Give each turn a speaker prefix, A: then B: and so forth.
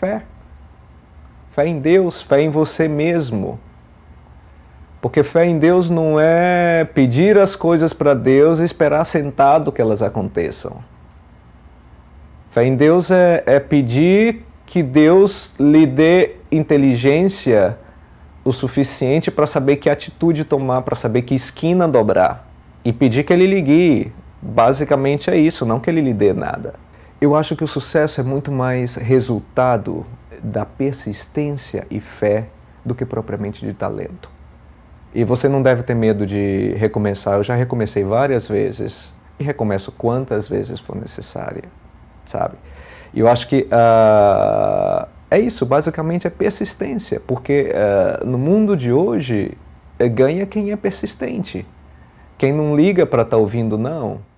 A: fé.
B: Fé em Deus, fé em você mesmo. Porque fé em Deus não é pedir as coisas para Deus e esperar sentado que elas aconteçam. Fé em Deus é, é pedir que Deus lhe dê inteligência o suficiente para saber que atitude tomar, para saber que esquina dobrar. E pedir que ele lhe guie. Basicamente é isso, não que ele lhe dê nada. Eu acho que o sucesso é muito mais resultado da persistência e fé do que propriamente de talento. E você não deve ter medo de recomeçar. Eu já recomecei várias vezes e recomeço quantas vezes for necessária, sabe? E eu acho que uh, é isso, basicamente é persistência, porque uh, no mundo de hoje é, ganha quem é persistente. Quem não liga para estar tá ouvindo, não.